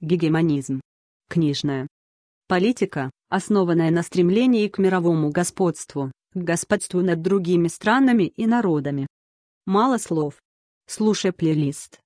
Гегемонизм. Книжная. Политика, основанная на стремлении к мировому господству, к господству над другими странами и народами. Мало слов. Слушай плейлист.